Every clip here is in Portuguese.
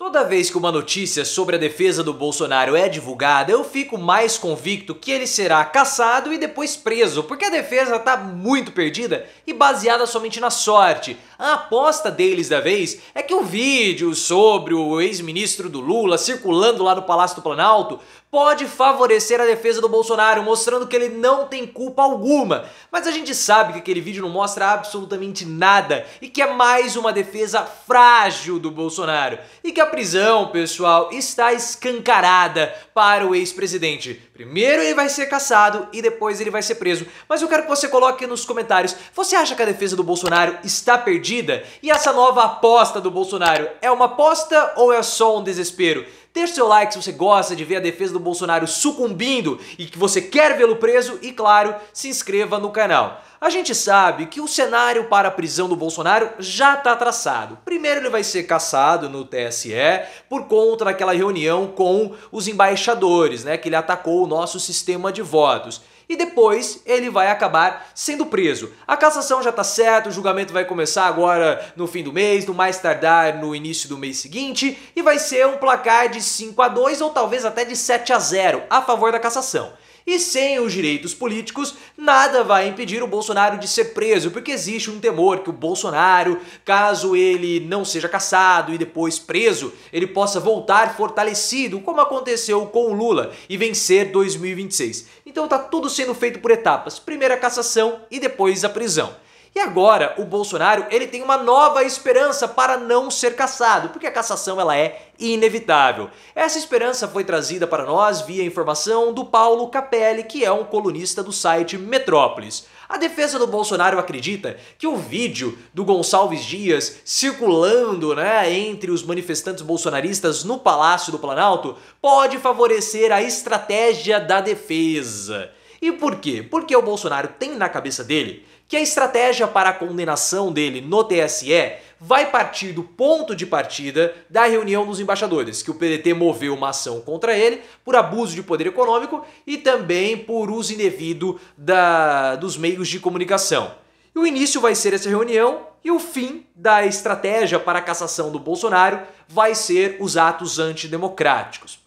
Toda vez que uma notícia sobre a defesa do Bolsonaro é divulgada, eu fico mais convicto que ele será caçado e depois preso, porque a defesa está muito perdida e baseada somente na sorte. A aposta deles da vez é que o vídeo sobre o ex-ministro do Lula circulando lá no Palácio do Planalto pode favorecer a defesa do Bolsonaro, mostrando que ele não tem culpa alguma. Mas a gente sabe que aquele vídeo não mostra absolutamente nada e que é mais uma defesa frágil do Bolsonaro. E que a prisão, pessoal, está escancarada para o ex-presidente. Primeiro ele vai ser caçado e depois ele vai ser preso. Mas eu quero que você coloque nos comentários: você acha que a defesa do Bolsonaro está perdida? E essa nova aposta do Bolsonaro é uma aposta ou é só um desespero? Deixe seu like se você gosta de ver a defesa do Bolsonaro sucumbindo e que você quer vê-lo preso e, claro, se inscreva no canal. A gente sabe que o cenário para a prisão do Bolsonaro já está traçado. Primeiro ele vai ser caçado no TSE por conta daquela reunião com os embaixadores, né, que ele atacou o nosso sistema de votos e depois ele vai acabar sendo preso. A cassação já está certa, o julgamento vai começar agora no fim do mês, no mais tardar no início do mês seguinte, e vai ser um placar de 5 a 2 ou talvez até de 7 a 0 a favor da cassação. E sem os direitos políticos, nada vai impedir o Bolsonaro de ser preso, porque existe um temor que o Bolsonaro, caso ele não seja caçado e depois preso, ele possa voltar fortalecido, como aconteceu com o Lula, e vencer 2026. Então tá tudo sendo feito por etapas. Primeiro a cassação e depois a prisão. E agora, o Bolsonaro, ele tem uma nova esperança para não ser caçado, porque a cassação ela é inevitável. Essa esperança foi trazida para nós via informação do Paulo Capelli, que é um colunista do site Metrópolis. A defesa do Bolsonaro acredita que o vídeo do Gonçalves Dias circulando né, entre os manifestantes bolsonaristas no Palácio do Planalto pode favorecer a estratégia da defesa. E por quê? Porque o Bolsonaro tem na cabeça dele que a estratégia para a condenação dele no TSE vai partir do ponto de partida da reunião dos embaixadores, que o PDT moveu uma ação contra ele por abuso de poder econômico e também por uso indevido da, dos meios de comunicação. E o início vai ser essa reunião e o fim da estratégia para a cassação do Bolsonaro vai ser os atos antidemocráticos.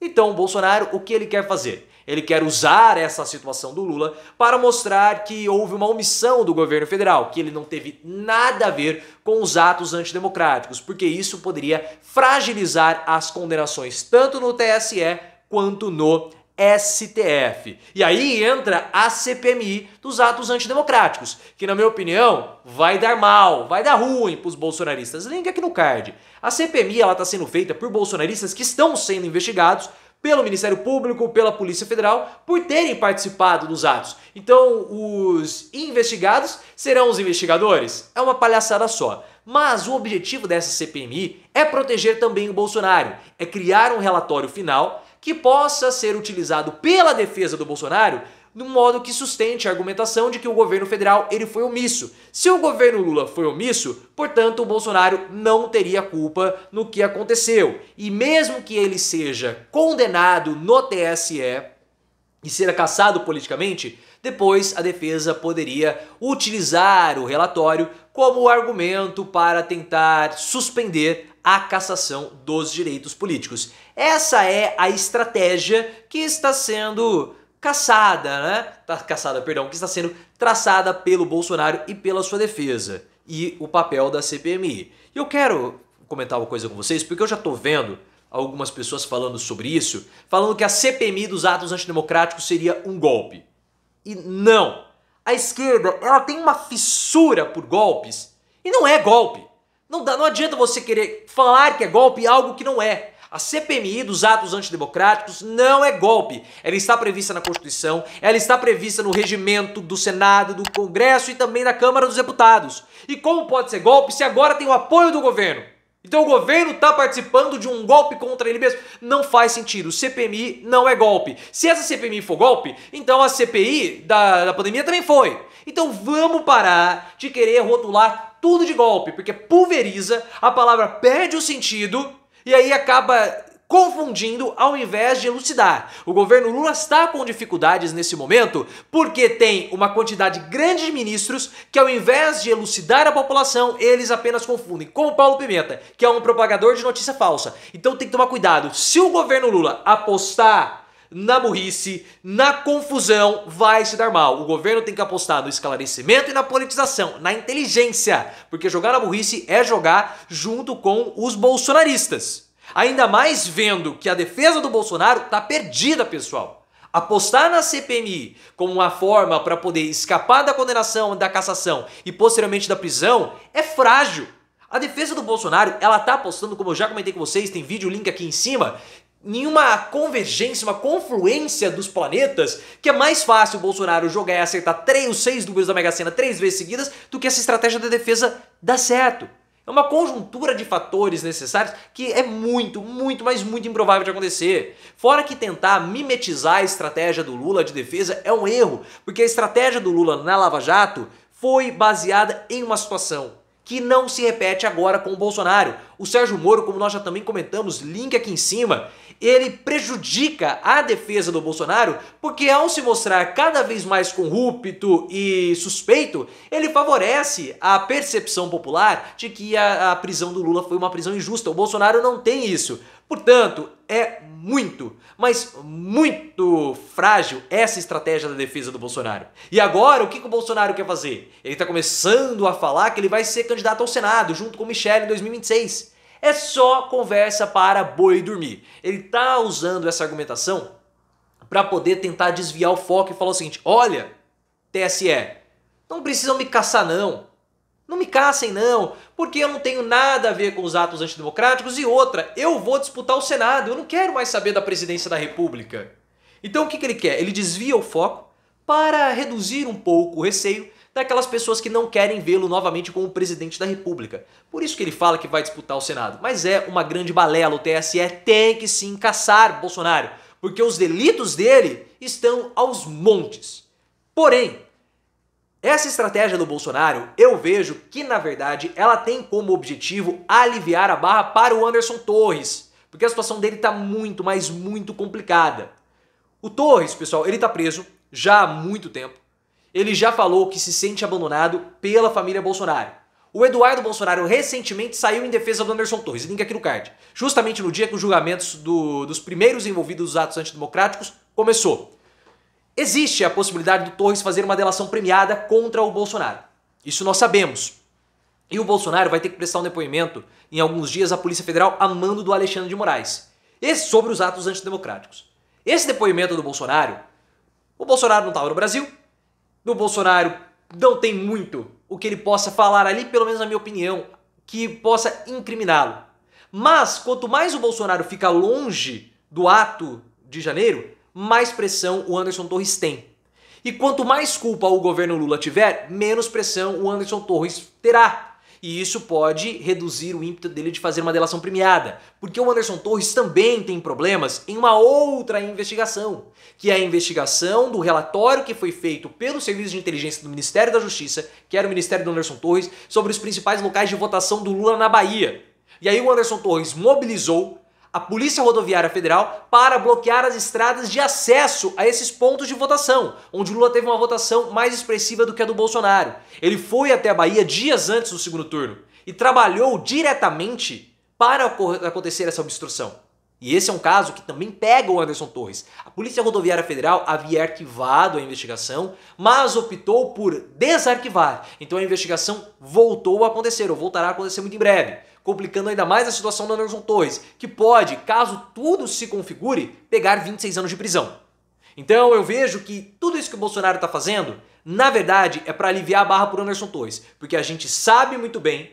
Então, Bolsonaro, o que ele quer fazer? Ele quer usar essa situação do Lula para mostrar que houve uma omissão do governo federal, que ele não teve nada a ver com os atos antidemocráticos, porque isso poderia fragilizar as condenações tanto no TSE quanto no STF. E aí entra a CPMI dos atos antidemocráticos, que, na minha opinião, vai dar mal, vai dar ruim para os bolsonaristas. Link aqui no card. A CPMI está sendo feita por bolsonaristas que estão sendo investigados pelo Ministério Público, pela Polícia Federal, por terem participado dos atos. Então, os investigados serão os investigadores? É uma palhaçada só. Mas o objetivo dessa CPMI é proteger também o Bolsonaro, é criar um relatório final que possa ser utilizado pela defesa do Bolsonaro de um modo que sustente a argumentação de que o governo federal ele foi omisso. Se o governo Lula foi omisso, portanto, o Bolsonaro não teria culpa no que aconteceu. E mesmo que ele seja condenado no TSE e seja caçado politicamente, depois a defesa poderia utilizar o relatório como argumento para tentar suspender a cassação dos direitos políticos. Essa é a estratégia que está sendo caçada, né? Tá, caçada, perdão, que está sendo traçada pelo Bolsonaro e pela sua defesa e o papel da CPMI. E eu quero comentar uma coisa com vocês, porque eu já estou vendo algumas pessoas falando sobre isso, falando que a CPMI dos atos antidemocráticos seria um golpe. E não! A esquerda, ela tem uma fissura por golpes e não é golpe. Não, dá, não adianta você querer falar que é golpe algo que não é. A CPMI dos atos antidemocráticos não é golpe. Ela está prevista na Constituição, ela está prevista no regimento do Senado, do Congresso e também na Câmara dos Deputados. E como pode ser golpe se agora tem o apoio do governo? Então o governo está participando de um golpe contra ele mesmo? Não faz sentido. CPMI não é golpe. Se essa CPMI for golpe, então a CPI da, da pandemia também foi. Então vamos parar de querer rotular tudo de golpe, porque pulveriza, a palavra perde o sentido e aí acaba confundindo ao invés de elucidar. O governo Lula está com dificuldades nesse momento porque tem uma quantidade grande de ministros que ao invés de elucidar a população, eles apenas confundem, como Paulo Pimenta, que é um propagador de notícia falsa. Então tem que tomar cuidado. Se o governo Lula apostar na burrice, na confusão, vai se dar mal. O governo tem que apostar no esclarecimento e na politização, na inteligência, porque jogar na burrice é jogar junto com os bolsonaristas. Ainda mais vendo que a defesa do Bolsonaro está perdida, pessoal. Apostar na CPMI como uma forma para poder escapar da condenação, da cassação e posteriormente da prisão é frágil. A defesa do Bolsonaro, ela tá apostando, como eu já comentei com vocês, tem vídeo, link aqui em cima, nenhuma convergência, uma confluência dos planetas, que é mais fácil o Bolsonaro jogar e acertar três, os seis números da Mega Sena três vezes seguidas do que essa estratégia de defesa dar certo. É uma conjuntura de fatores necessários que é muito, muito, mas muito improvável de acontecer. Fora que tentar mimetizar a estratégia do Lula de defesa é um erro, porque a estratégia do Lula na Lava Jato foi baseada em uma situação que não se repete agora com o Bolsonaro. O Sérgio Moro, como nós já também comentamos, link aqui em cima, ele prejudica a defesa do Bolsonaro porque ao se mostrar cada vez mais corrupto e suspeito, ele favorece a percepção popular de que a, a prisão do Lula foi uma prisão injusta. O Bolsonaro não tem isso. Portanto, é muito, mas muito frágil essa estratégia da defesa do Bolsonaro. E agora, o que, que o Bolsonaro quer fazer? Ele está começando a falar que ele vai ser candidato ao Senado, junto com Michel em 2026 é só conversa para boi dormir. Ele está usando essa argumentação para poder tentar desviar o foco e falar o seguinte: olha, TSE, não precisam me caçar, não. Não me caçem, não, porque eu não tenho nada a ver com os atos antidemocráticos. E outra, eu vou disputar o Senado, eu não quero mais saber da presidência da República. Então o que, que ele quer? Ele desvia o foco para reduzir um pouco o receio daquelas então é pessoas que não querem vê-lo novamente como presidente da República. Por isso que ele fala que vai disputar o Senado. Mas é uma grande balela. O TSE tem que sim caçar Bolsonaro, porque os delitos dele estão aos montes. Porém, essa estratégia do Bolsonaro, eu vejo que na verdade ela tem como objetivo aliviar a barra para o Anderson Torres, porque a situação dele está muito, mas muito complicada. O Torres, pessoal, ele está preso já há muito tempo ele já falou que se sente abandonado pela família Bolsonaro. O Eduardo Bolsonaro recentemente saiu em defesa do Anderson Torres, link aqui no card, justamente no dia que os julgamentos do, dos primeiros envolvidos dos atos antidemocráticos começou. Existe a possibilidade do Torres fazer uma delação premiada contra o Bolsonaro. Isso nós sabemos. E o Bolsonaro vai ter que prestar um depoimento em alguns dias à Polícia Federal a mando do Alexandre de Moraes. Esse sobre os atos antidemocráticos. Esse depoimento do Bolsonaro, o Bolsonaro não estava no Brasil, do Bolsonaro não tem muito o que ele possa falar ali, pelo menos na minha opinião, que possa incriminá-lo. Mas quanto mais o Bolsonaro fica longe do ato de janeiro, mais pressão o Anderson Torres tem. E quanto mais culpa o governo Lula tiver, menos pressão o Anderson Torres terá. E isso pode reduzir o ímpeto dele de fazer uma delação premiada, porque o Anderson Torres também tem problemas em uma outra investigação, que é a investigação do relatório que foi feito pelo Serviço de Inteligência do Ministério da Justiça, que era o Ministério do Anderson Torres, sobre os principais locais de votação do Lula na Bahia. E aí o Anderson Torres mobilizou a Polícia Rodoviária Federal para bloquear as estradas de acesso a esses pontos de votação, onde Lula teve uma votação mais expressiva do que a do Bolsonaro. Ele foi até a Bahia dias antes do segundo turno e trabalhou diretamente para acontecer essa obstrução. E esse é um caso que também pega o Anderson Torres. A Polícia Rodoviária Federal havia arquivado a investigação, mas optou por desarquivar. Então a investigação voltou a acontecer, ou voltará a acontecer muito em breve complicando ainda mais a situação do Anderson Torres, que pode, caso tudo se configure, pegar 26 anos de prisão. Então eu vejo que tudo isso que o Bolsonaro está fazendo, na verdade, é para aliviar a barra por Anderson Torres, porque a gente sabe muito bem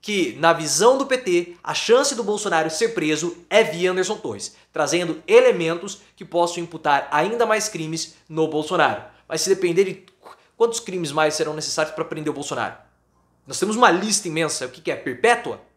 que, na visão do PT, a chance do Bolsonaro ser preso é via Anderson Torres, trazendo elementos que possam imputar ainda mais crimes no Bolsonaro. Mas se depender de quantos crimes mais serão necessários para prender o Bolsonaro? Nós temos uma lista imensa. O que, que é? Perpétua?